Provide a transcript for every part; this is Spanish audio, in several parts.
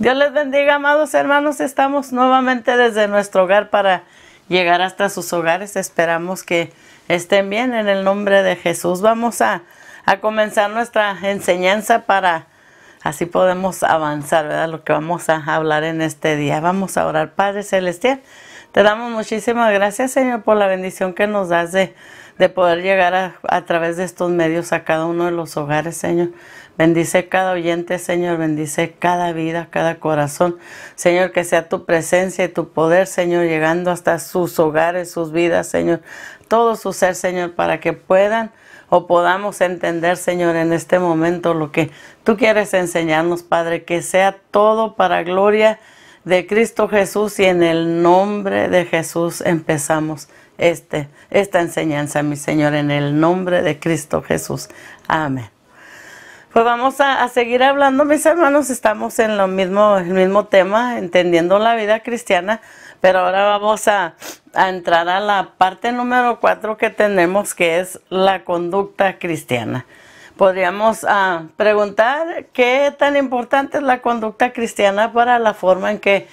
Dios les bendiga, amados hermanos. Estamos nuevamente desde nuestro hogar para llegar hasta sus hogares. Esperamos que estén bien en el nombre de Jesús. Vamos a, comenzar nuestra enseñanza para así podemos avanzar, ¿verdad? Lo que vamos a hablar en este día. Vamos a orar, Padre Celestial. Te damos muchísimas gracias, Señor, por la bendición que nos das de, de poder llegar a, a través de estos medios a cada uno de los hogares, Señor. Bendice cada oyente, Señor. Bendice cada vida, cada corazón. Señor, que sea tu presencia y tu poder, Señor, llegando hasta sus hogares, sus vidas, Señor. Todo su ser, Señor, para que puedan o podamos entender, Señor, en este momento lo que tú quieres enseñarnos, Padre. Que sea todo para gloria de Cristo Jesús y en el nombre de Jesús empezamos este, esta enseñanza, mi Señor, en el nombre de Cristo Jesús. Amén. Pues vamos a, seguir hablando, mis hermanos, estamos en mismo, el mismo tema, entendiendo la vida cristiana, pero ahora vamos a, entrar a la parte número cuatro que tenemos, que es la conducta cristiana. Podríamos ah, preguntar qué tan importante es la conducta cristiana para la forma en que,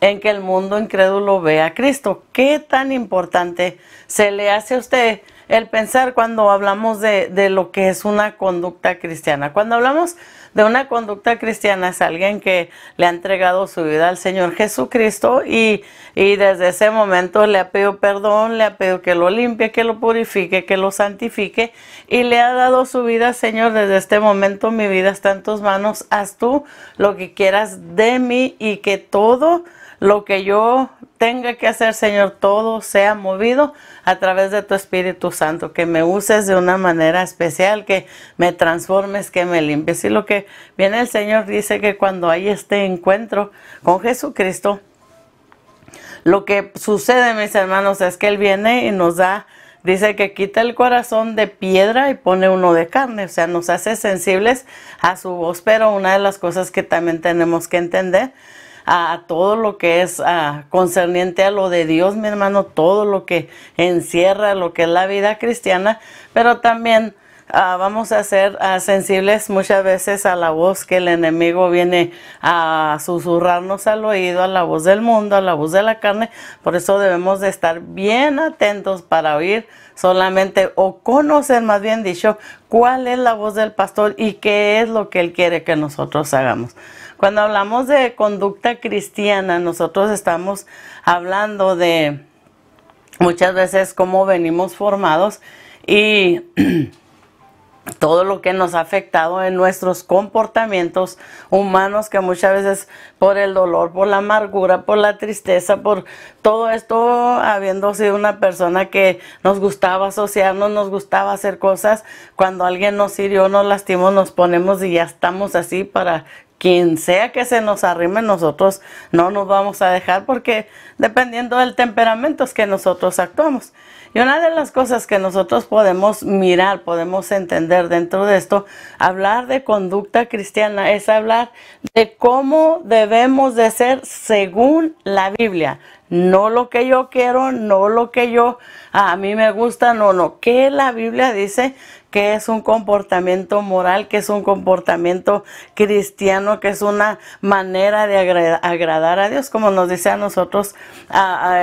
en que el mundo incrédulo ve a Cristo. ¿Qué tan importante se le hace a usted el pensar cuando hablamos de, lo que es una conducta cristiana. Cuando hablamos de una conducta cristiana es alguien que le ha entregado su vida al Señor Jesucristo y, y, desde ese momento le ha pedido perdón, le ha pedido que lo limpie, que lo purifique, que lo santifique y le ha dado su vida, Señor, desde este momento mi vida está en tus manos, haz tú lo que quieras de mí y que todo lo que yo tenga que hacer, Señor, todo sea movido a través de tu Espíritu Santo, que me uses de una manera especial, que me transformes, que me limpies. Y lo que viene el Señor dice que cuando hay este encuentro con Jesucristo, lo que sucede, mis hermanos, es que Él viene y nos da Dice que quita el corazón de piedra y pone uno de carne, o sea, nos hace sensibles a su voz, pero una de las cosas que también tenemos que entender a todo lo que es concerniente a lo de Dios, mi hermano, todo lo que encierra lo que es la vida cristiana, pero también vamos a ser sensibles muchas veces a la voz que el enemigo viene a susurrarnos al oído, a la voz del mundo, a la voz de la carne. Por eso debemos de estar bien atentos para oír solamente o conocer más bien dicho cuál es la voz del pastor y qué es lo que él quiere que nosotros hagamos. Cuando hablamos de conducta cristiana, nosotros estamos hablando de muchas veces cómo venimos formados y todo lo que nos ha afectado en nuestros comportamientos humanos que muchas veces por el dolor, por la amargura, por la tristeza, por todo esto, habiendo sido una persona que nos gustaba asociarnos, nos gustaba hacer cosas, cuando alguien nos hirió, nos lastimó, nos ponemos y ya estamos así para quien sea que se nos arrime, nosotros no nos vamos a dejar porque dependiendo del temperamento es que nosotros actuamos. Y una de las cosas que nosotros podemos mirar, podemos entender dentro de esto, hablar de conducta cristiana es hablar de cómo debemos de ser según la Biblia. No lo que yo quiero, no lo que yo ah, a mí me gusta, no, no. ¿Qué la Biblia dice que es un comportamiento moral, que es un comportamiento cristiano, que es una manera de agradar a Dios, como nos dice a nosotros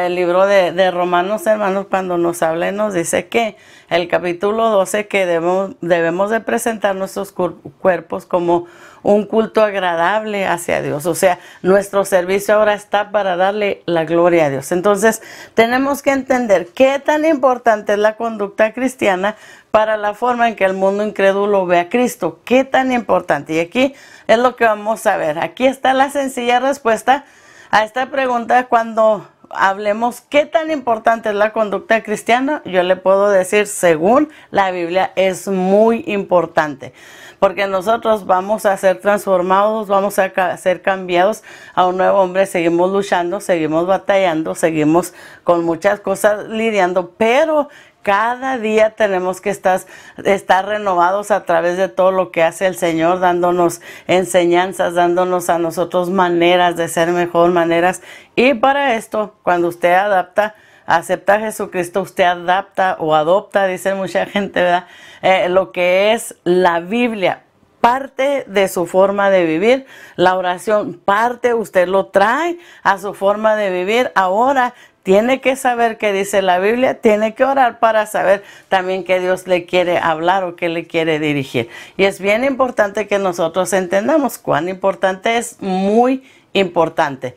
el libro de, Romanos, hermanos, cuando nos habla nos dice que el capítulo 12, que debemos, debemos de presentar nuestros cuerpos como un culto agradable hacia Dios. O sea, nuestro servicio ahora está para darle la gloria a Dios. Entonces, tenemos que entender qué tan importante es la conducta cristiana para la forma en que el mundo incrédulo ve a Cristo. Qué tan importante. Y aquí es lo que vamos a ver. Aquí está la sencilla respuesta a esta pregunta cuando hablemos qué tan importante es la conducta cristiana, yo le puedo decir, según la Biblia, es muy importante porque nosotros vamos a ser transformados, vamos a ser cambiados a un nuevo hombre, seguimos luchando, seguimos batallando, seguimos con muchas cosas lidiando, pero cada día tenemos que estar, estar, renovados a través de todo lo que hace el Señor, dándonos enseñanzas, dándonos a nosotros maneras de ser mejor, maneras. Y para esto, cuando usted adapta, aceptar Jesucristo, usted adapta o adopta, dice mucha gente, ¿verdad? Eh, lo que es la Biblia, parte de su forma de vivir. La oración parte, usted lo trae a su forma de vivir. Ahora tiene que saber qué dice la Biblia, tiene que orar para saber también qué Dios le quiere hablar o qué le quiere dirigir. Y es bien importante que nosotros entendamos cuán importante es, muy importante.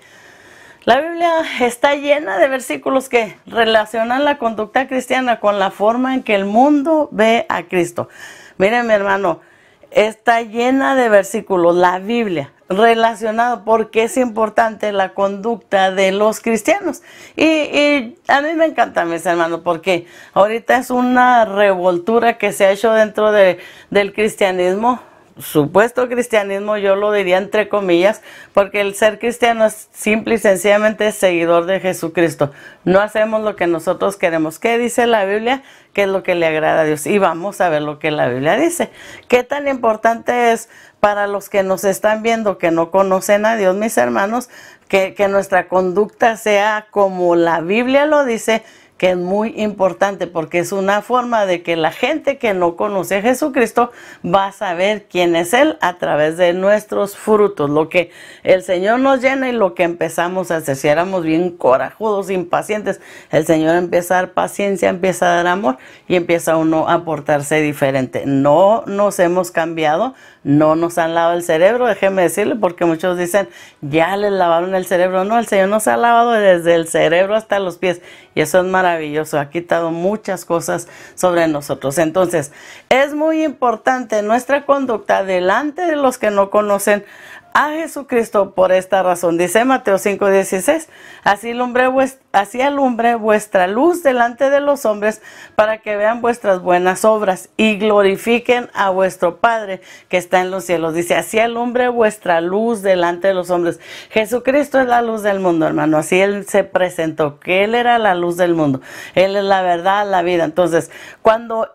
La Biblia está llena de versículos que relacionan la conducta cristiana con la forma en que el mundo ve a Cristo. Miren, mi hermano, está llena de versículos, la Biblia, relacionado porque es importante la conducta de los cristianos. Y, a mí me encanta, mi hermano, porque ahorita es una revoltura que se ha hecho dentro del cristianismo supuesto cristianismo, yo lo diría entre comillas, porque el ser cristiano es simple y sencillamente seguidor de Jesucristo. No hacemos lo que nosotros queremos. ¿Qué dice la Biblia? ¿Qué es lo que le agrada a Dios? Y vamos a ver lo que la Biblia dice. ¿Qué tan importante es para los que nos están viendo, que no conocen a Dios, mis hermanos, que, que nuestra conducta sea como la Biblia lo dice? que es muy importante porque es una forma de que la gente que no conoce a Jesucristo va a saber quién es Él a través de nuestros frutos, lo que el Señor nos llena y lo que empezamos a hacer. Si éramos bien corajudos, impacientes, el Señor empieza a dar paciencia, empieza a dar amor y empieza uno a portarse diferente. No nos hemos cambiado, no nos han lavado el cerebro, déjeme decirle, porque muchos dicen, ya les lavaron el cerebro. No, el Señor nos ha lavado desde el cerebro hasta los pies. Y eso es maravilloso, ha quitado muchas cosas sobre nosotros. Entonces, es muy importante nuestra conducta delante de los que no conocen a Jesucristo por esta razón. Dice Mateo 5:16, así, alumbre vuestra luz delante de los hombres para que vean vuestras buenas obras y glorifiquen a vuestro Padre que está en los cielos. Dice, así alumbre vuestra luz delante de los hombres. Jesucristo es la luz del mundo, hermano. Así Él se presentó, que Él era la luz del mundo. Él es la verdad, la vida. Entonces, cuando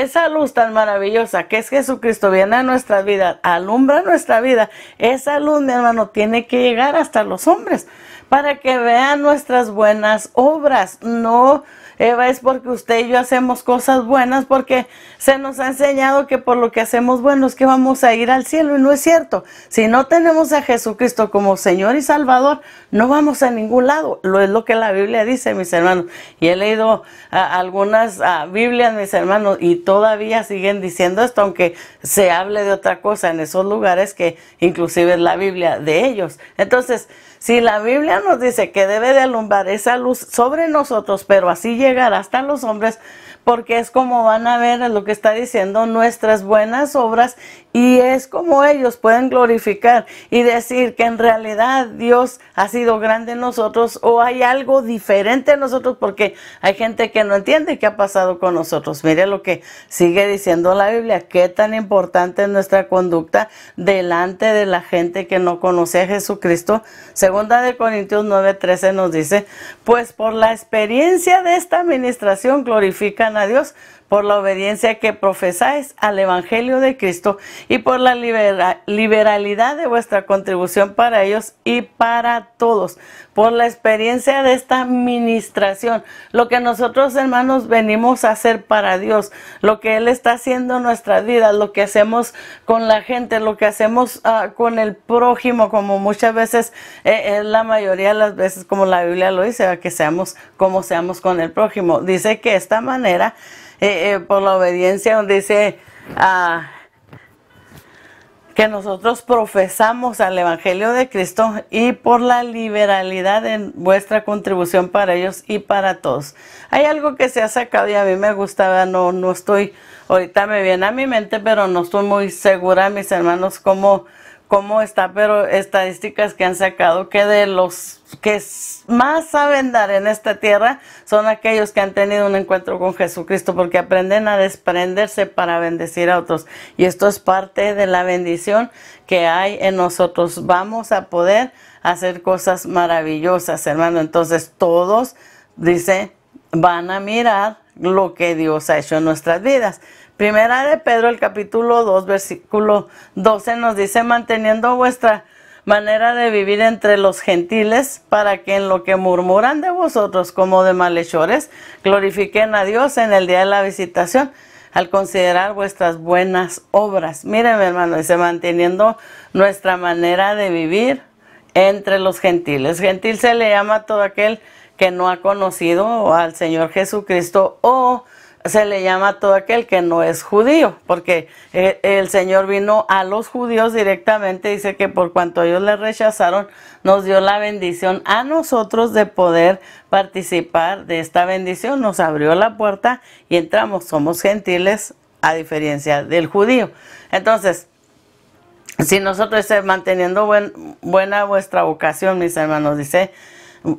esa luz tan maravillosa que es Jesucristo viene a nuestra vida, alumbra nuestra vida, esa luz, mi hermano, tiene que llegar hasta los hombres para que vean nuestras buenas obras, no Eva, es porque usted y yo hacemos cosas buenas, porque se nos ha enseñado que por lo que hacemos bueno es que vamos a ir al cielo, y no es cierto. Si no tenemos a Jesucristo como Señor y Salvador, no vamos a ningún lado. Lo es lo que la Biblia dice, mis hermanos. Y he leído algunas Biblias, mis hermanos, y todavía siguen diciendo esto, aunque se hable de otra cosa en esos lugares que inclusive es la Biblia de ellos. Entonces, si la Biblia nos dice que debe de alumbrar esa luz sobre nosotros, pero así llegar hasta los hombres, porque es como van a ver lo que está diciendo nuestras buenas obras y es como ellos pueden glorificar y decir que en realidad Dios ha sido grande en nosotros o hay algo diferente en nosotros porque hay gente que no entiende qué ha pasado con nosotros. Mire lo que sigue diciendo la Biblia, qué tan importante es nuestra conducta delante de la gente que no conoce a Jesucristo. Segunda de Corintios 9:13 nos dice, pues por la experiencia de esta administración glorifican a Dios por la obediencia que profesáis al Evangelio de Cristo y por la liberalidad de vuestra contribución para ellos y para todos, por la experiencia de esta ministración, lo que nosotros hermanos venimos a hacer para Dios, lo que Él está haciendo en nuestras vidas, lo que hacemos con la gente, lo que hacemos ah, con el prójimo, como muchas veces, eh, eh, la mayoría de las veces, como la Biblia lo dice, que seamos como seamos con el prójimo. Dice que de esta manera, eh, eh, por la obediencia, donde dice ah, que nosotros profesamos al Evangelio de Cristo y por la liberalidad en vuestra contribución para ellos y para todos. Hay algo que se ha sacado y a mí me gustaba, no, no estoy, ahorita me viene a mi mente, pero no estoy muy segura, mis hermanos, cómo cómo está, pero estadísticas que han sacado que de los que más saben dar en esta tierra son aquellos que han tenido un encuentro con Jesucristo, porque aprenden a desprenderse para bendecir a otros. Y esto es parte de la bendición que hay en nosotros. Vamos a poder hacer cosas maravillosas, hermano. Entonces todos, dice, van a mirar lo que Dios ha hecho en nuestras vidas. Primera de Pedro, el capítulo 2, versículo 12, nos dice, manteniendo vuestra manera de vivir entre los gentiles, para que en lo que murmuran de vosotros como de malhechores, glorifiquen a Dios en el día de la visitación, al considerar vuestras buenas obras. Miren, hermano, dice, manteniendo nuestra manera de vivir entre los gentiles. Gentil se le llama a todo aquel que no ha conocido al Señor Jesucristo o se le llama a todo aquel que no es judío, porque eh, el, Señor vino a los judíos directamente, dice que por cuanto ellos le rechazaron, nos dio la bendición a nosotros de poder participar de esta bendición, nos abrió la puerta y entramos, somos gentiles a diferencia del judío. Entonces, si nosotros eh, manteniendo buena vuestra vocación, mis hermanos, dice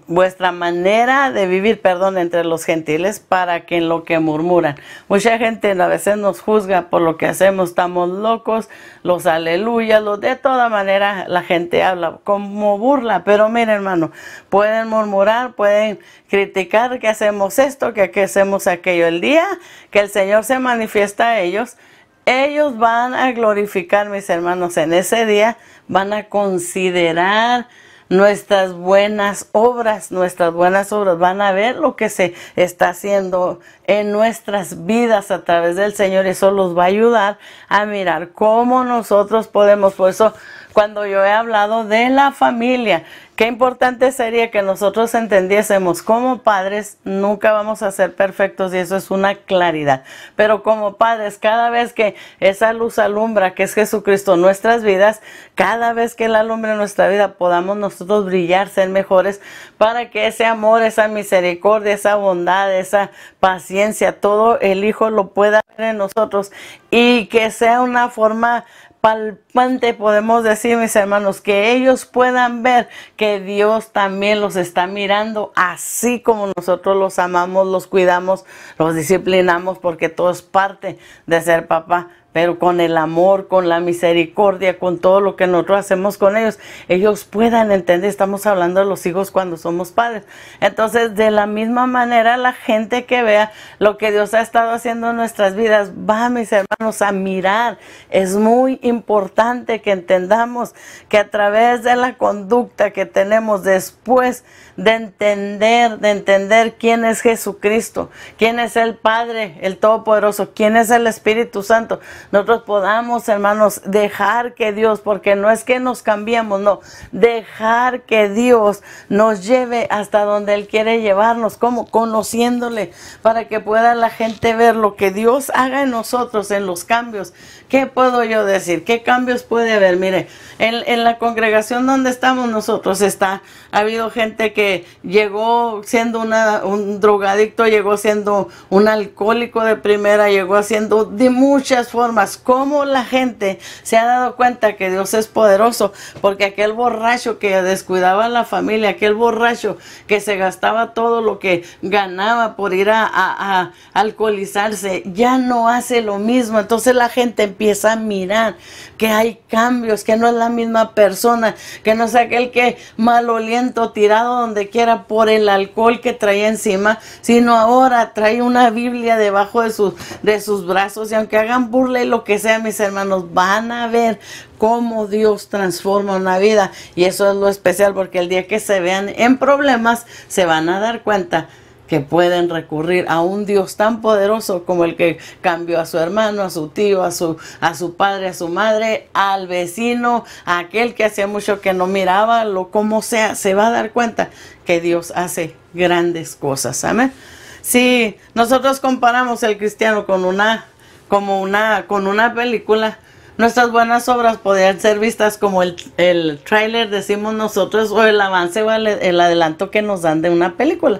vuestra manera de vivir, perdón, entre los gentiles para que en lo que murmuran. Mucha gente a veces nos juzga por lo que hacemos, estamos locos, los aleluya, los de toda manera la gente habla como burla, pero mire hermano, pueden murmurar, pueden criticar que hacemos esto, que hacemos aquello. El día que el Señor se manifiesta a ellos, ellos van a glorificar, mis hermanos, en ese día van a considerar nuestras buenas obras, nuestras buenas obras. Van a ver lo que se está haciendo en nuestras vidas a través del Señor. Eso los va a ayudar a mirar cómo nosotros podemos. Por eso, cuando yo he hablado de la familia, Qué importante sería que nosotros entendiésemos como padres nunca vamos a ser perfectos y eso es una claridad. Pero como padres, cada vez que esa luz alumbra, que es Jesucristo, nuestras vidas, cada vez que Él alumbra nuestra vida, podamos nosotros brillar, ser mejores, para que ese amor, esa misericordia, esa bondad, esa paciencia, todo el Hijo lo pueda ver en nosotros y que sea una forma palpante, podemos decir, mis hermanos, que ellos puedan ver que Dios también los está mirando, así como nosotros los amamos, los cuidamos, los disciplinamos, porque todo es parte de ser papá pero con el amor, con la misericordia, con todo lo que nosotros hacemos con ellos, ellos puedan entender, estamos hablando de los hijos cuando somos padres. Entonces, de la misma manera, la gente que vea lo que Dios ha estado haciendo en nuestras vidas, va, mis hermanos, a mirar. Es muy importante que entendamos que a través de la conducta que tenemos después de entender, de entender quién es Jesucristo, quién es el Padre, el Todopoderoso, quién es el Espíritu Santo, nosotros podamos, hermanos, dejar que Dios, porque no es que nos cambiamos, no, dejar que Dios nos lleve hasta donde Él quiere llevarnos, como conociéndole, para que pueda la gente ver lo que Dios haga en nosotros, en los cambios. ¿Qué puedo yo decir? ¿Qué cambios puede haber? Mire, en, la congregación donde estamos nosotros está, ha habido gente que llegó siendo una, un drogadicto, llegó siendo un alcohólico de primera, llegó siendo de muchas formas como la gente se ha dado cuenta que Dios es poderoso, porque aquel borracho que descuidaba a la familia, aquel borracho que se gastaba todo lo que ganaba por ir a, alcoholizarse, ya no hace lo mismo. Entonces la gente empieza a mirar que hay cambios, que no es la misma persona, que no es aquel que maloliento, tirado donde quiera por el alcohol que traía encima, sino ahora trae una Biblia debajo de sus, de sus brazos y aunque hagan burla lo que sea, mis hermanos, van a ver cómo Dios transforma una vida. Y eso es lo especial, porque el día que se vean en problemas, se van a dar cuenta que pueden recurrir a un Dios tan poderoso como el que cambió a su hermano, a su tío, a su, a su padre, a su madre, al vecino, a aquel que hacía mucho que no miraba, lo como sea, se va a dar cuenta que Dios hace grandes cosas. Amén. Si nosotros comparamos el cristiano con una como una, con una película. Nuestras buenas obras podrían ser vistas como el, el tráiler, decimos nosotros, o el avance o el, el adelanto que nos dan de una película.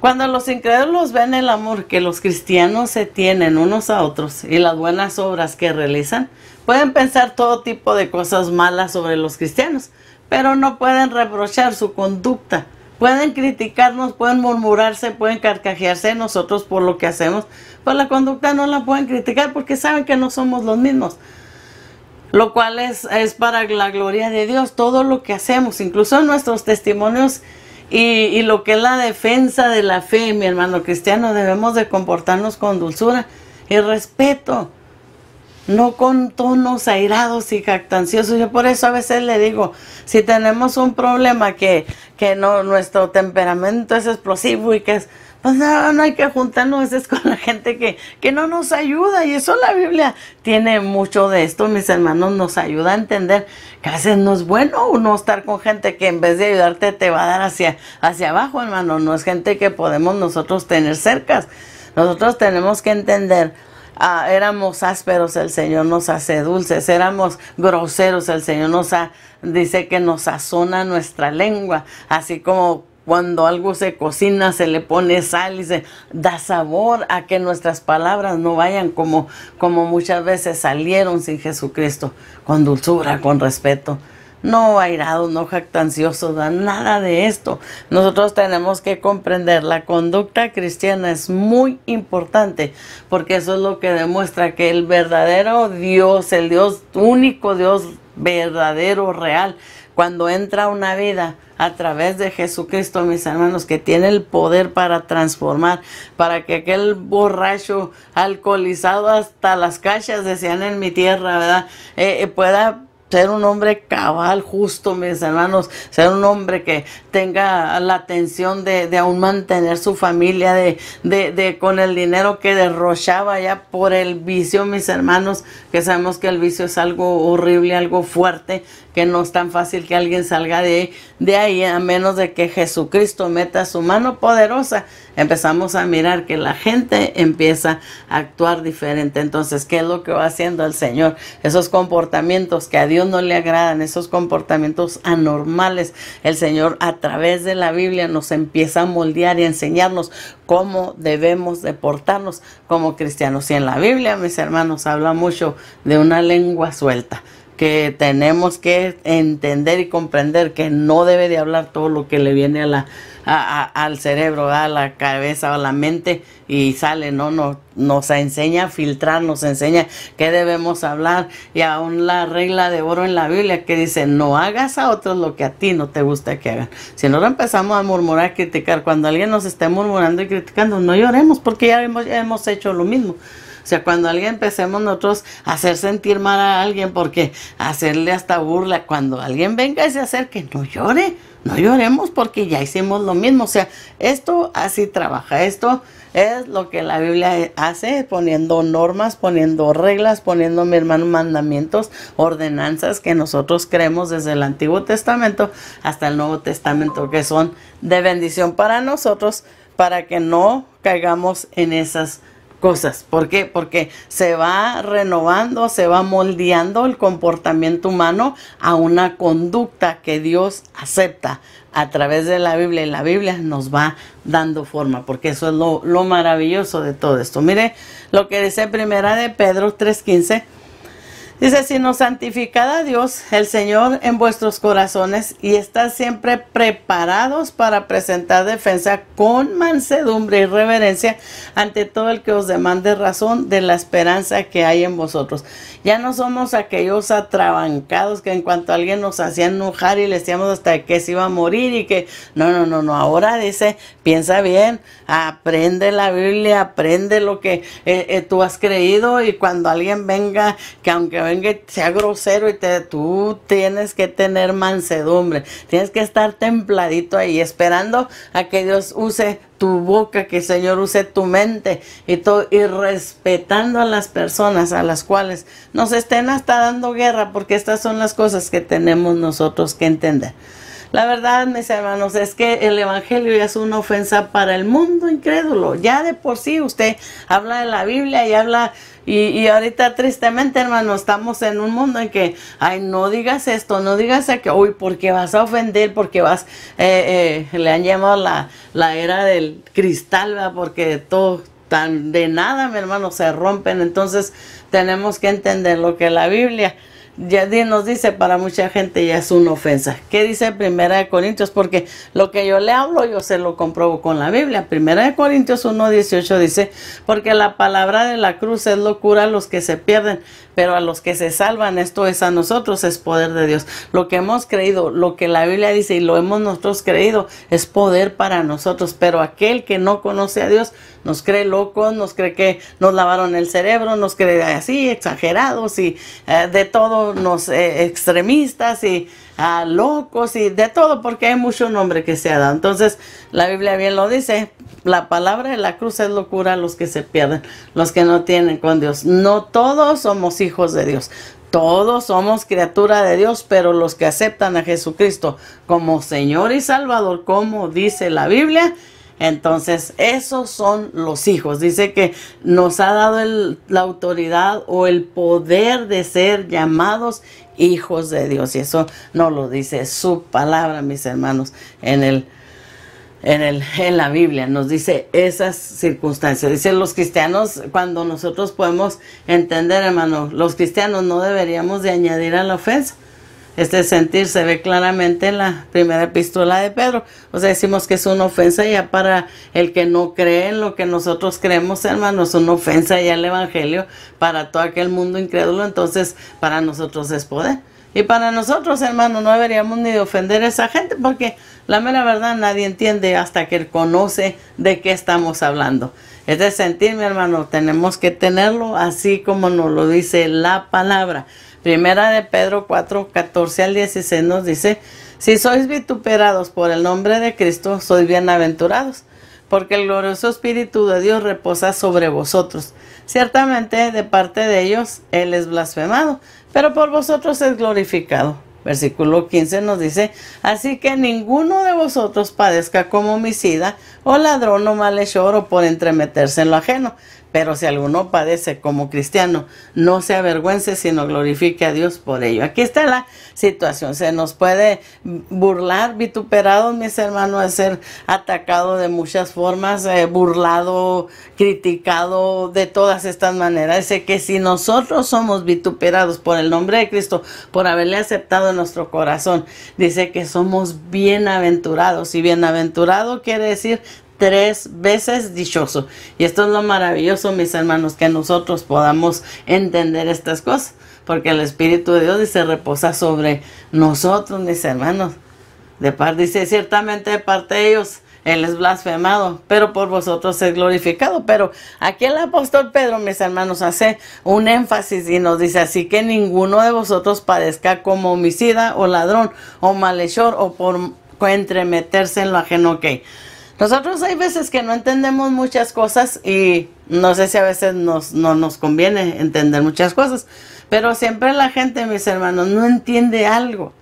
Cuando los incrédulos ven el amor que los cristianos se tienen unos a otros y las buenas obras que realizan, pueden pensar todo tipo de cosas malas sobre los cristianos, pero no pueden reprochar su conducta. Pueden criticarnos, pueden murmurarse, pueden carcajearse nosotros por lo que hacemos, pues la conducta no la pueden criticar porque saben que no somos los mismos. Lo cual es, es para la gloria de Dios, todo lo que hacemos, incluso nuestros testimonios y, y lo que es la defensa de la fe, mi hermano cristiano, debemos de comportarnos con dulzura y respeto no con tonos airados y jactanciosos. Yo por eso a veces le digo, si tenemos un problema que, que no, nuestro temperamento es explosivo y que es, pues no, no hay que juntarnos es con la gente que, que no nos ayuda. Y eso la Biblia tiene mucho de esto. Mis hermanos nos ayuda a entender que a veces no es bueno uno estar con gente que en vez de ayudarte te va a dar hacia, hacia abajo, hermano. No es gente que podemos nosotros tener cerca. Nosotros tenemos que entender ah, éramos ásperos, el Señor nos hace dulces, éramos groseros, el Señor nos dice que nos sazona nuestra lengua, así como cuando algo se cocina, se le pone sal y se da sabor a que nuestras palabras no vayan como, como muchas veces salieron sin Jesucristo, con dulzura, con respeto. No airado, no jactancioso, nada de esto. Nosotros tenemos que comprender, la conducta cristiana es muy importante porque eso es lo que demuestra que el verdadero Dios, el Dios único, Dios verdadero, real, cuando entra una vida a través de Jesucristo, mis hermanos, que tiene el poder para transformar, para que aquel borracho alcoholizado hasta las cachas, decían en mi tierra, ¿verdad? Eh, eh pueda ser un hombre cabal, justo, mis hermanos, ser un hombre que tenga la atención de, aún mantener su familia, de, con el dinero que derrochaba ya por el vicio, mis hermanos, que sabemos que el vicio es algo horrible, algo fuerte, que no es tan fácil que alguien salga de de ahí a menos de que Jesucristo meta su mano poderosa empezamos a mirar que la gente empieza a actuar diferente. Entonces, ¿qué es lo que va haciendo el Señor? Esos comportamientos que a Dios no le agradan, esos comportamientos anormales, el Señor a través de la Biblia nos empieza a moldear y a enseñarnos cómo debemos de portarnos como cristianos. Y en la Biblia, mis hermanos, habla mucho de una lengua suelta que tenemos que entender y comprender que no debe de hablar todo lo que le viene a la, a, al cerebro, a la cabeza o a la mente y sale, no, no, nos enseña a filtrar, nos enseña que debemos hablar y aún la regla de oro en la Biblia que dice no hagas a otros lo que a ti no te gusta que hagan. Si no empezamos a murmurar, a criticar, cuando alguien nos esté murmurando y criticando, no lloremos porque ya ya hemos hecho lo mismo. O sea, cuando alguien empecemos nosotros a hacer sentir mal a alguien, porque hacerle hasta burla, cuando alguien venga y hacer que no llore, no lloremos porque ya hicimos lo mismo. O sea, esto así trabaja, esto es lo que la Biblia hace, poniendo normas, poniendo reglas, poniendo, mi hermano, mandamientos, ordenanzas que nosotros creemos desde el Antiguo Testamento hasta el Nuevo Testamento, que son de bendición para nosotros, para que no caigamos en esas cosas. ¿Por qué? Porque se va renovando, se va moldeando el comportamiento humano a una conducta que Dios acepta a través de la Biblia y la Biblia nos va dando forma, porque eso es lo, maravilloso de todo esto. Mire lo que dice Primera de Pedro 3.15 Dice, sino santificad a Dios el Señor en vuestros corazones y está siempre preparados para presentar defensa con mansedumbre y reverencia ante todo el que os demande razón de la esperanza que hay en vosotros. Ya no somos aquellos atrabancados que en cuanto a alguien nos hacía enojar y le decíamos hasta que se iba a morir y que no, no, no, no. Ahora dice, piensa bien, aprende la Biblia, aprende lo que eh, eh, tú has creído y cuando alguien venga, que aunque venga sea grosero y te, tú tienes que tener mansedumbre, tienes que estar templadito ahí, esperando a que Dios use tu boca, que el Señor use tu mente y, todo, y respetando a las personas a las cuales nos estén hasta dando guerra, porque estas son las cosas que tenemos nosotros que entender. La verdad, mis hermanos, es que el Evangelio ya es una ofensa para el mundo incrédulo. Ya de por sí usted habla de la Biblia y habla, y, ahorita tristemente, hermano, estamos en un mundo en que, ay, no digas esto, no digas que, uy, porque vas a ofender, porque vas, eh, eh, le han llamado la, la era del cristal, va porque todo, tan de nada, mi hermano, se rompen. Entonces tenemos que entender lo que la Biblia ya nos dice para mucha gente ya es una ofensa. ¿Qué dice Primera de Corintios? Porque lo que yo le hablo yo se lo comprobo con la Biblia. Primera de Corintios 1.18 dice, porque la palabra de la cruz es locura a los que se pierden, pero a los que se salvan, esto es a nosotros, es poder de Dios. Lo que hemos creído, lo que la Biblia dice y lo hemos nosotros creído, es poder para nosotros, pero aquel que no conoce a Dios, nos cree locos, nos cree que nos lavaron el cerebro, nos cree así, exagerados y eh, de todo, nos eh, extremistas y ah, locos y de todo, porque hay mucho nombre que se ha dado. Entonces, la Biblia bien lo dice, la palabra de la cruz es locura a los que se pierden, los que no tienen con Dios. No todos somos hijos de Dios. Todos somos criatura de Dios, pero los que aceptan a Jesucristo como Señor y Salvador, como dice la Biblia, entonces, esos son los hijos. Dice que nos ha dado la autoridad o el poder de ser llamados hijos de Dios. Y eso no lo dice su palabra, mis hermanos, en el en, el, en la Biblia nos dice esas circunstancias. Dice los cristianos, cuando nosotros podemos entender, hermano, los cristianos no deberíamos de añadir a la ofensa este sentir se ve claramente en la primera epístola de Pedro. O sea, decimos que es una ofensa ya para el que no cree en lo que nosotros creemos, hermanos, una ofensa ya el Evangelio para todo aquel mundo incrédulo, entonces para nosotros es poder. Y para nosotros, hermano, no deberíamos ni ofender a esa gente porque la mera verdad nadie entiende hasta que él conoce de qué estamos hablando. Este sentir, mi hermano, tenemos que tenerlo así como nos lo dice la palabra. Primera de Pedro 4, 14 al 16 nos dice, si sois vituperados por el nombre de Cristo, sois bienaventurados, porque el glorioso Espíritu de Dios reposa sobre vosotros. Ciertamente de parte de ellos Él es blasfemado, pero por vosotros es glorificado. Versículo 15 nos dice, así que ninguno de vosotros padezca como homicida o ladrón o malhechor o por entremeterse en lo ajeno, pero si alguno padece como cristiano, no se avergüence, sino glorifique a Dios por ello. Aquí está la situación. Se nos puede burlar, vituperados, mis hermanos, de ser atacado de muchas formas, eh, burlado, criticado de todas estas maneras. Dice que si nosotros somos vituperados por el nombre de Cristo, por haberle aceptado en nuestro corazón, dice que somos bienaventurados. Y bienaventurado quiere decir tres veces dichoso. Y esto es lo maravilloso, mis hermanos, que nosotros podamos entender estas cosas, porque el Espíritu de Dios dice reposa sobre nosotros, mis hermanos. De parte dice, ciertamente de parte de ellos, Él es blasfemado, pero por vosotros es glorificado. Pero aquí el apóstol Pedro, mis hermanos, hace un énfasis y nos dice, así que ninguno de vosotros padezca como homicida o ladrón o malhechor o por entremeterse en lo ajeno que. Nosotros hay veces que no entendemos muchas cosas y no sé si a veces nos, no nos conviene entender muchas cosas, pero siempre la gente, mis hermanos, no entiende algo.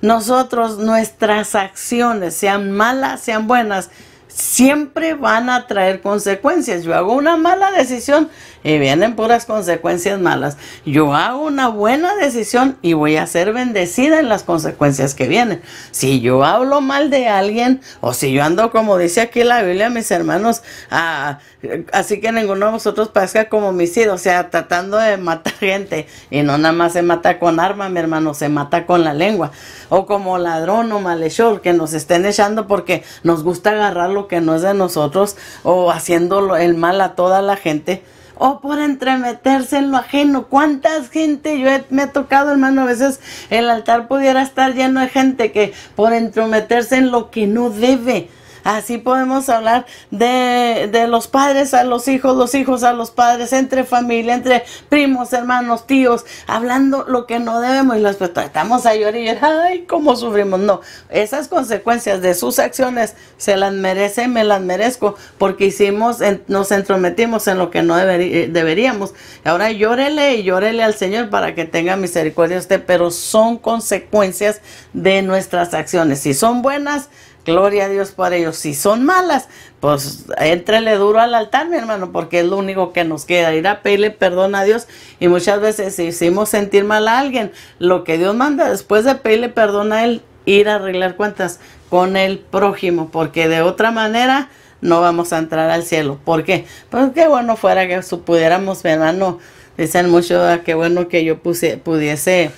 Nosotros, nuestras acciones, sean malas, sean buenas, siempre van a traer consecuencias. Yo hago una mala decisión y vienen puras consecuencias malas. Yo hago una buena decisión y voy a ser bendecida en las consecuencias que vienen. Si yo hablo mal de alguien o si yo ando como dice aquí la Biblia, mis hermanos, ah, así que ninguno de vosotros parezca como homicidio, o sea, tratando de matar gente y no nada más se mata con arma, mi hermano, se mata con la lengua o como ladrón o malhechor que nos estén echando porque nos gusta agarrar lo que no es de nosotros o haciendo el mal a toda la gente o por entrometerse en lo ajeno. ¿Cuántas gente? Yo me he tocado, hermano, a veces el altar pudiera estar lleno de gente que por entrometerse en lo que no debe Así podemos hablar de, los padres a los hijos, los hijos a los padres, entre familia, entre primos, hermanos, tíos, hablando lo que no debemos y los pues, estamos a llorar y ay, cómo sufrimos. No, esas consecuencias de sus acciones se las merece, me las merezco, porque hicimos, nos entrometimos en lo que no eh, deberíamos. Ahora llórele y llórele al Señor para que tenga misericordia usted, pero son consecuencias de nuestras acciones. Si son buenas, Gloria a Dios por ellos. Si son malas, pues éntrele duro al altar, mi hermano, porque es lo único que nos queda, ir a pedirle perdón a Dios. Y muchas veces si hicimos sentir mal a alguien, lo que Dios manda después de pedirle perdón a Él, ir a arreglar cuentas con el prójimo, porque de otra manera no vamos a entrar al cielo. ¿Por qué? Pues qué bueno fuera que pudiéramos, mi hermano. Dicen mucho ah, qué bueno que yo pudiese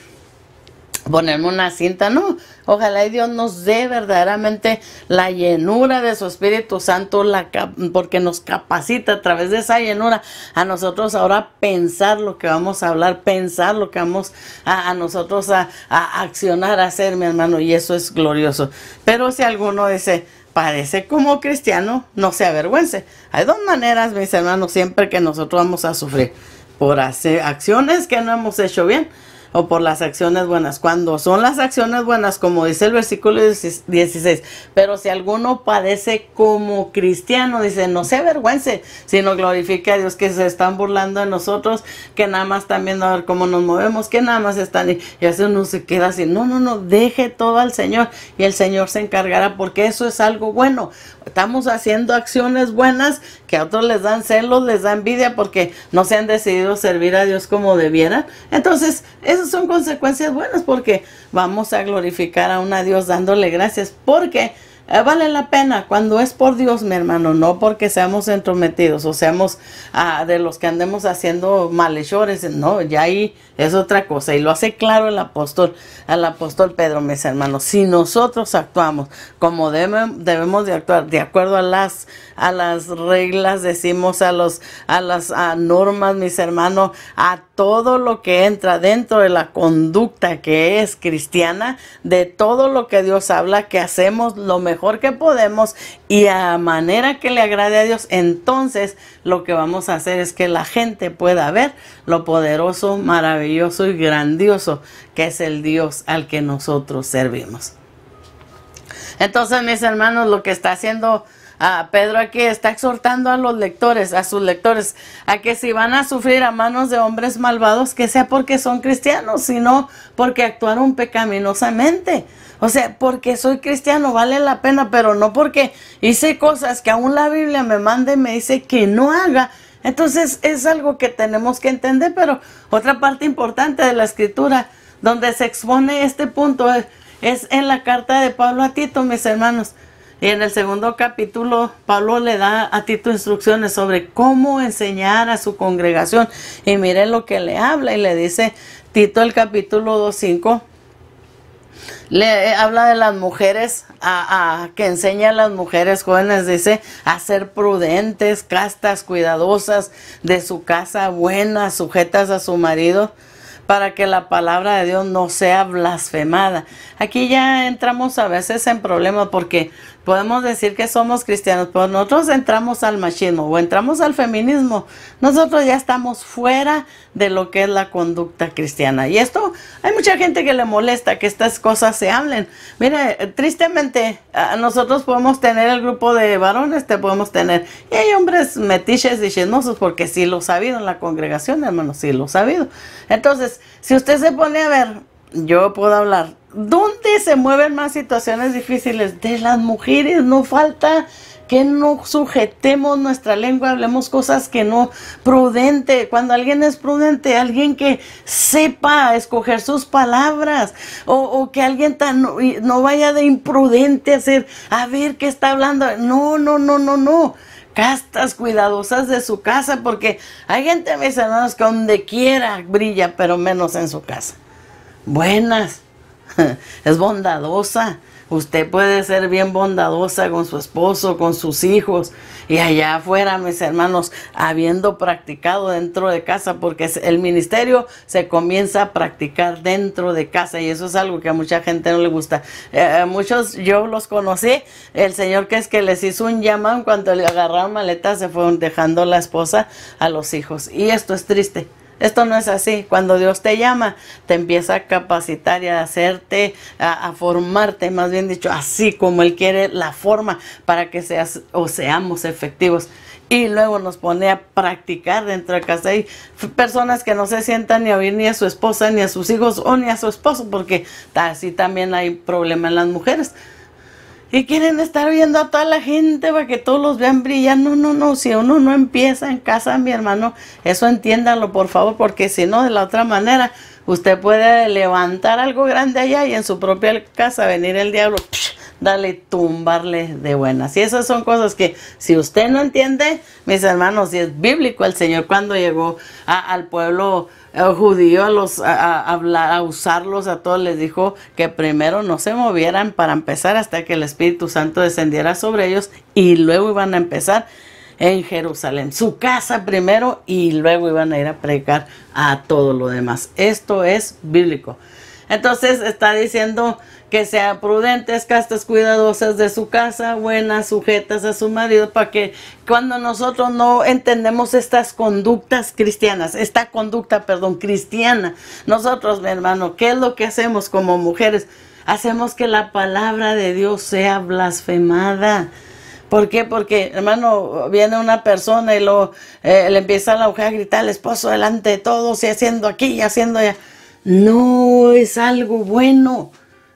ponerme una cinta, no. Ojalá Dios nos dé verdaderamente la llenura de su Espíritu Santo, la, porque nos capacita a través de esa llenura a nosotros ahora pensar lo que vamos a hablar, pensar lo que vamos a, a nosotros a, a accionar, a hacer, mi hermano, y eso es glorioso. Pero si alguno dice, parece como cristiano, no se avergüence. Hay dos maneras, mis hermanos, siempre que nosotros vamos a sufrir por hacer acciones que no hemos hecho bien o por las acciones buenas. Cuando son las acciones buenas, como dice el versículo 16, pero si alguno padece como cristiano, dice, no se avergüence, sino glorifique a Dios que se están burlando de nosotros, que nada más también a ver cómo nos movemos, que nada más están y, y así uno se queda así. No, no, no, deje todo al Señor y el Señor se encargará porque eso es algo bueno. Estamos haciendo acciones buenas que a otros les dan celos, les dan envidia porque no se han decidido servir a Dios como debieran. Entonces, esas son consecuencias buenas porque vamos a glorificar a un Dios dándole gracias porque eh, vale la pena cuando es por Dios, mi hermano, no porque seamos entrometidos o seamos ah, de los que andemos haciendo malhechores, no, ya ahí es otra cosa. Y lo hace claro el apóstol, el apóstol Pedro, mis hermanos, si nosotros actuamos como debemos, de actuar, de acuerdo a las, a las reglas, decimos a, los, a las normas, mis hermanos, a todo lo que entra dentro de la conducta que es cristiana, de todo lo que Dios habla, que hacemos lo mejor mejor que podemos y a manera que le agrade a Dios, entonces lo que vamos a hacer es que la gente pueda ver lo poderoso, maravilloso y grandioso que es el Dios al que nosotros servimos. Entonces, mis hermanos, lo que está haciendo a Pedro aquí está exhortando a los lectores, a sus lectores, a que si van a sufrir a manos de hombres malvados, que sea porque son cristianos, sino porque actuaron pecaminosamente. O sea, porque soy cristiano vale la pena, pero no porque hice cosas que aún la Biblia me manda y me dice que no haga. Entonces es algo que tenemos que entender, pero otra parte importante de la escritura donde se expone este punto es en la carta de Pablo a Tito, mis hermanos. Y en el segundo capítulo, Pablo le da a Tito instrucciones sobre cómo enseñar a su congregación. Y mire lo que le habla y le dice Tito el capítulo 2.5. Le habla de las mujeres, a, que enseña a las mujeres jóvenes, dice, a ser prudentes, castas, cuidadosas de su casa, buenas, sujetas a su marido para que la palabra de Dios no sea blasfemada. Aquí ya entramos a veces en problemas porque podemos decir que somos cristianos, pero nosotros entramos al machismo o entramos al feminismo, nosotros ya estamos fuera de lo que es la conducta cristiana. Y esto hay mucha gente que le molesta que estas cosas se hablen. Mire, tristemente nosotros podemos tener el grupo de varones, te podemos tener. Y hay hombres metiches y chismosos porque sí lo ha en la congregación, hermano, sí lo sabido. Entonces, si usted se pone a ver, yo puedo hablar ¿Dónde se mueven más situaciones difíciles? De las mujeres, no falta que no sujetemos nuestra lengua, hablemos cosas que no prudente. Cuando alguien es prudente, alguien que sepa escoger sus palabras o, que alguien tan, no, vaya de imprudente a a ver qué está hablando. No, no, no, no, no castas, cuidadosas de su casa, porque hay gente, mis hermanos, que donde quiera brilla, pero menos en su casa. Buenas. es bondadosa. Usted puede ser bien bondadosa con su esposo, con sus hijos. Y allá afuera, mis hermanos, habiendo practicado dentro de casa, porque el ministerio se comienza a practicar dentro de casa. Y eso es algo que a mucha gente no le gusta. Eh, eh, muchos, yo los conocí, el señor que es que les hizo un llamado, cuando le agarraron maletas, se fueron dejando la esposa a los hijos. Y esto es triste. Esto no es así. Cuando Dios te llama, te empieza a capacitar y a hacerte, a, formarte, más bien dicho, así como Él quiere la forma para que seas o seamos efectivos y luego nos pone a practicar dentro de casa. Hay personas que no se sientan ni a oír ni a su esposa, ni a sus hijos o ni a su esposo, porque así también hay problema en las mujeres y quieren estar viendo a toda la gente para que todos los vean brillar. No, no, no, si uno no empieza en casa, mi hermano, eso entiéndalo por favor, porque si no, de la otra manera, usted puede levantar algo grande allá y en su propia casa venir el diablo dale tumbarle de buenas. Y esas son cosas que si usted no entiende, mis hermanos, y es bíblico el Señor cuando llegó al pueblo eh, judío a, los, a, a usarlos a todos, les dijo que primero no se movieran para empezar hasta que el Espíritu Santo descendiera sobre ellos y luego iban a empezar en Jerusalén, su casa primero y luego iban a ir a predicar a todo lo demás. Esto es bíblico. Entonces está diciendo que sean prudentes, castas, cuidadosas de su casa, buenas, sujetas a su marido, para que cuando nosotros no entendemos estas conductas cristianas, esta conducta, perdón, cristiana, nosotros, mi hermano, ¿qué es lo que hacemos como mujeres? Hacemos que la palabra de Dios sea blasfemada. ¿Por qué? Porque, hermano, viene una persona y lo, eh, le empieza a la mujer a gritar, al esposo delante de todos y haciendo aquí y haciendo allá. No es algo bueno.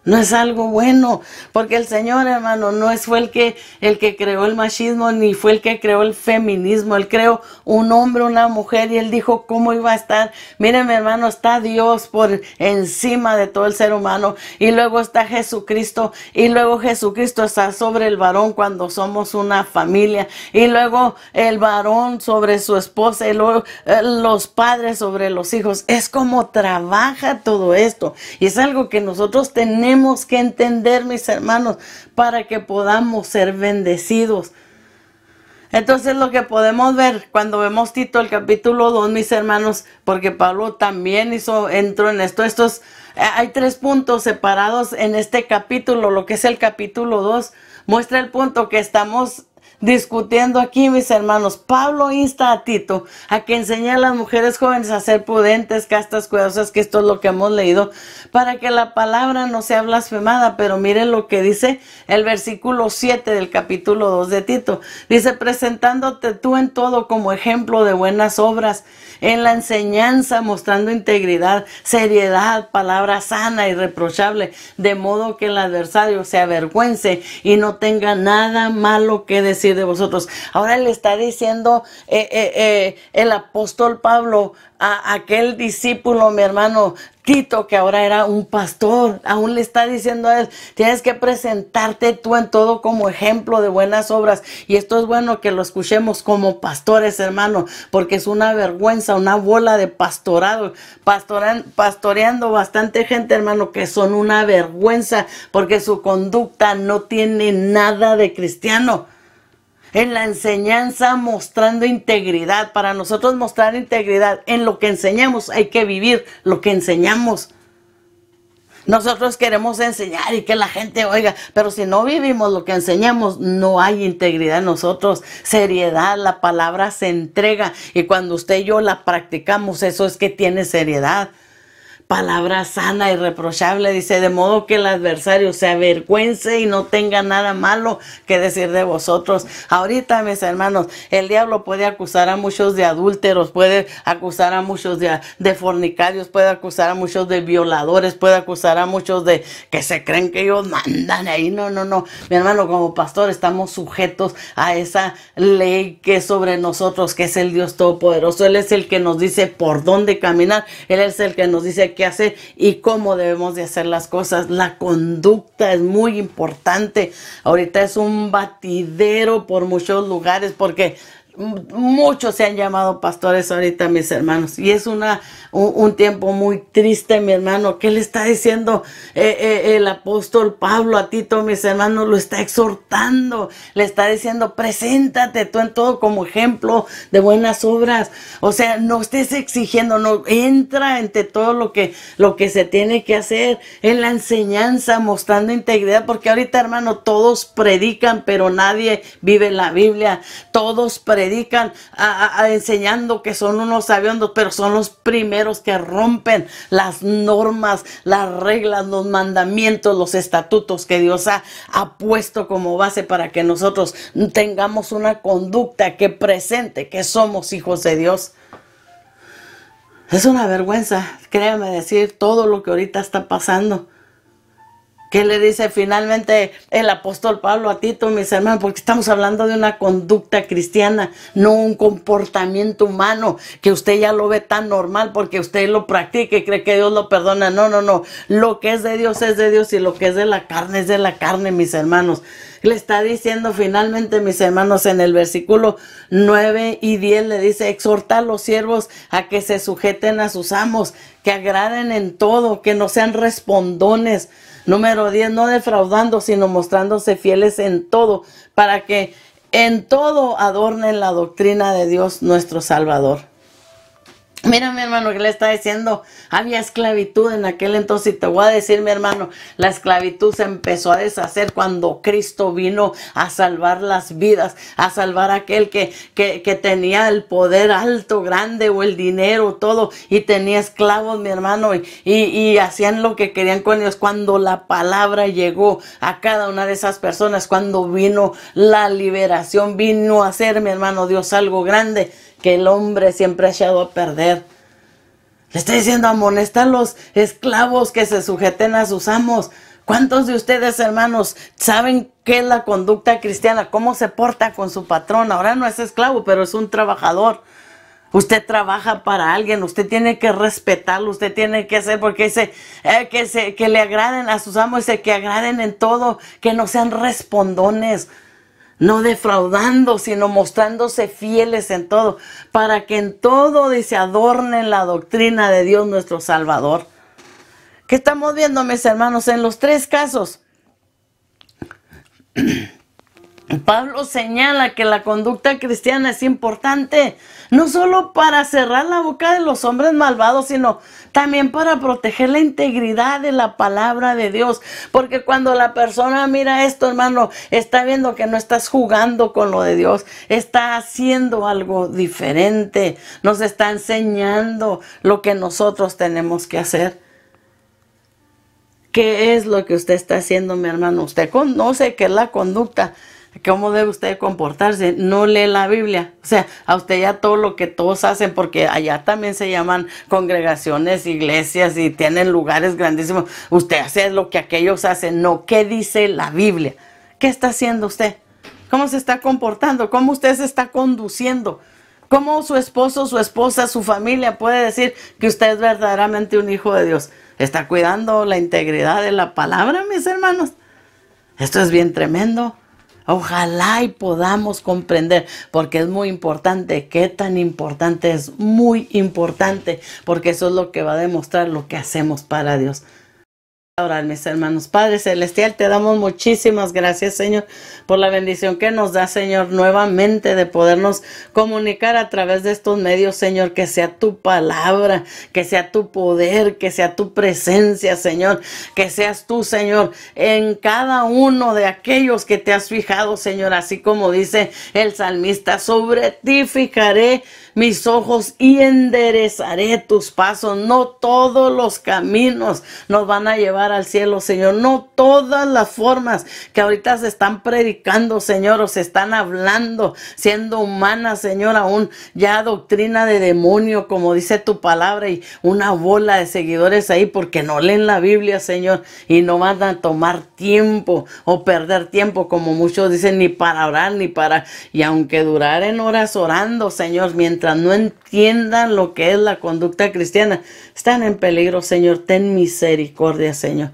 No es algo bueno, porque el Señor, hermano, no es fue el que el que creó el machismo ni fue el que creó el feminismo. Él creó un hombre, una mujer y él dijo cómo iba a estar. Miren, mi hermano, está Dios por encima de todo el ser humano y luego está Jesucristo y luego Jesucristo está sobre el varón cuando somos una familia y luego el varón sobre su esposa y luego eh, los padres sobre los hijos. Es como trabaja todo esto y es algo que nosotros tenemos que entender, mis hermanos, para que podamos ser bendecidos. Entonces lo que podemos ver cuando vemos Tito el capítulo 2, mis hermanos, porque Pablo también hizo, entró en esto, estos, eh, hay tres puntos separados en este capítulo, lo que es el capítulo 2, muestra el punto que estamos discutiendo aquí, mis hermanos. Pablo insta a Tito a que enseñe a las mujeres jóvenes a ser prudentes, castas, cuidadosas, que esto es lo que hemos leído, para que la palabra no sea blasfemada. Pero miren lo que dice el versículo 7 del capítulo 2 de Tito. Dice, presentándote tú en todo como ejemplo de buenas obras, en la enseñanza mostrando integridad, seriedad, palabra sana, irreprochable, de modo que el adversario se avergüence y no tenga nada malo que decir de vosotros. Ahora le está diciendo eh, eh, eh, el apóstol Pablo a aquel discípulo, mi hermano Tito, que ahora era un pastor, aún le está diciendo a él, tienes que presentarte tú en todo como ejemplo de buenas obras. Y esto es bueno que lo escuchemos como pastores, hermano, porque es una vergüenza, una bola de pastorado, pastoreando bastante gente, hermano, que son una vergüenza, porque su conducta no tiene nada de cristiano en la enseñanza mostrando integridad. Para nosotros mostrar integridad en lo que enseñamos hay que vivir lo que enseñamos. Nosotros queremos enseñar y que la gente oiga, pero si no vivimos lo que enseñamos, no hay integridad en nosotros. Seriedad, la palabra se entrega y cuando usted y yo la practicamos, eso es que tiene seriedad palabra sana y reprochable, dice, de modo que el adversario se avergüence y no tenga nada malo que decir de vosotros. Ahorita, mis hermanos, el diablo puede acusar a muchos de adúlteros, puede acusar a muchos de, fornicarios, puede acusar a muchos de violadores, puede acusar a muchos de que se creen que ellos mandan ahí. No, no, no. Mi hermano, como pastor, estamos sujetos a esa ley que es sobre nosotros, que es el Dios Todopoderoso. Él es el que nos dice por dónde caminar. Él es el que nos dice qué hacer y cómo debemos de hacer las cosas. La conducta es muy importante. Ahorita es un batidero por muchos lugares porque muchos se han llamado pastores ahorita mis hermanos y es una un, tiempo muy triste mi hermano qué le está diciendo eh, eh, el apóstol Pablo a Tito mis hermanos lo está exhortando le está diciendo preséntate tú en todo como ejemplo de buenas obras o sea no estés exigiendo no entra entre todo lo que lo que se tiene que hacer en la enseñanza mostrando integridad porque ahorita hermano todos predican pero nadie vive la Biblia todos predican Dedican a, enseñando que son unos sabiondos, pero son los primeros que rompen las normas, las reglas, los mandamientos, los estatutos que Dios ha, ha puesto como base para que nosotros tengamos una conducta que presente que somos hijos de Dios. Es una vergüenza, créame decir, todo lo que ahorita está pasando. ¿Qué le dice finalmente el apóstol Pablo a Tito, mis hermanos? Porque estamos hablando de una conducta cristiana, no un comportamiento humano que usted ya lo ve tan normal porque usted lo practica y cree que Dios lo perdona. No, no, no. Lo que es de Dios es de Dios y lo que es de la carne es de la carne, mis hermanos. Le está diciendo finalmente, mis hermanos, en el versículo 9 y 10 le dice, exhorta a los siervos a que se sujeten a sus amos, que agraden en todo, que no sean respondones Número 10, no defraudando, sino mostrándose fieles en todo, para que en todo adornen la doctrina de Dios nuestro Salvador. Mira mi hermano que le está diciendo, había esclavitud en aquel entonces y te voy a decir mi hermano, la esclavitud se empezó a deshacer cuando Cristo vino a salvar las vidas, a salvar aquel que, que, que, tenía el poder alto, grande o el dinero, todo, y tenía esclavos mi hermano y, y, y hacían lo que querían con ellos. Cuando la palabra llegó a cada una de esas personas, cuando vino la liberación, vino a ser mi hermano Dios algo grande que el hombre siempre ha echado a perder. Le está diciendo amonesta a los esclavos que se sujeten a sus amos. ¿Cuántos de ustedes, hermanos, saben qué es la conducta cristiana? ¿Cómo se porta con su patrón? Ahora no es esclavo, pero es un trabajador. Usted trabaja para alguien, usted tiene que respetarlo, usted tiene que hacer porque eh, que, se, que le agraden a sus amos, que agraden en todo, que no sean respondones no defraudando, sino mostrándose fieles en todo, para que en todo se adorne la doctrina de Dios nuestro Salvador. ¿Qué estamos viendo, mis hermanos? En los tres casos. Pablo señala que la conducta cristiana es importante, no solo para cerrar la boca de los hombres malvados, sino también para proteger la integridad de la palabra de Dios. Porque cuando la persona mira esto, hermano, está viendo que no estás jugando con lo de Dios, está haciendo algo diferente, nos está enseñando lo que nosotros tenemos que hacer. ¿Qué es lo que usted está haciendo, mi hermano? Usted conoce que es la conducta cómo debe usted comportarse, no lee la Biblia. O sea, a usted ya todo lo que todos hacen, porque allá también se llaman congregaciones, iglesias y tienen lugares grandísimos. Usted hace lo que aquellos hacen, no qué dice la Biblia. ¿Qué está haciendo usted? ¿Cómo se está comportando? ¿Cómo usted se está conduciendo? ¿Cómo su esposo, su esposa, su familia puede decir que usted es verdaderamente un hijo de Dios? ¿Está cuidando la integridad de la palabra, mis hermanos? Esto es bien tremendo. Ojalá y podamos comprender, porque es muy importante. ¿Qué tan importante es? Muy importante, porque eso es lo que va a demostrar lo que hacemos para Dios. Ahora, mis hermanos, Padre Celestial, te damos muchísimas gracias, Señor, por la bendición que nos da, Señor, nuevamente de podernos comunicar a través de estos medios, Señor, que sea tu palabra, que sea tu poder, que sea tu presencia, Señor, que seas tú, Señor, en cada uno de aquellos que te has fijado, Señor, así como dice el salmista, sobre ti fijaré mis ojos y enderezaré tus pasos. No todos los caminos nos van a llevar al cielo, Señor. No todas las formas que ahorita se están predicando, Señor, o se están hablando, siendo humanas, Señor, aún ya doctrina de demonio, como dice tu palabra, y una bola de seguidores ahí porque no leen la Biblia, Señor, y no van a tomar tiempo o perder tiempo, como muchos dicen, ni para orar, ni para, y aunque durar en horas orando, Señor, mientras no entiendan lo que es la conducta cristiana, están en peligro, Señor. Ten misericordia, Señor,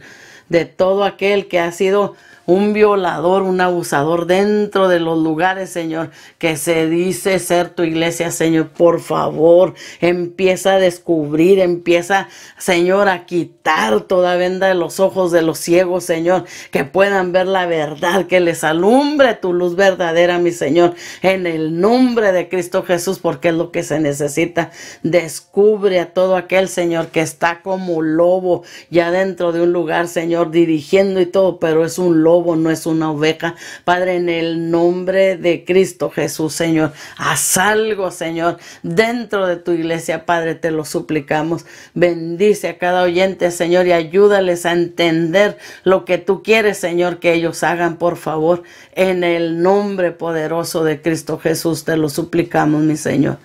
de todo aquel que ha sido un violador, un abusador dentro de los lugares, Señor, que se dice ser tu iglesia, Señor. Por favor, empieza a descubrir, empieza, Señor, a quitar toda venda de los ojos de los ciegos, Señor, que puedan ver la verdad, que les alumbre tu luz verdadera, mi Señor, en el nombre de Cristo Jesús, porque es lo que se necesita. Descubre a todo aquel, Señor, que está como lobo ya dentro de un lugar, Señor, dirigiendo y todo, pero es un lobo no es una oveja. Padre, en el nombre de Cristo Jesús, Señor, haz algo, Señor, dentro de tu iglesia, Padre, te lo suplicamos. Bendice a cada oyente, Señor, y ayúdales a entender lo que tú quieres, Señor, que ellos hagan, por favor. En el nombre poderoso de Cristo Jesús, te lo suplicamos, mi Señor.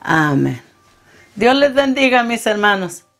Amén. Dios les bendiga, mis hermanos.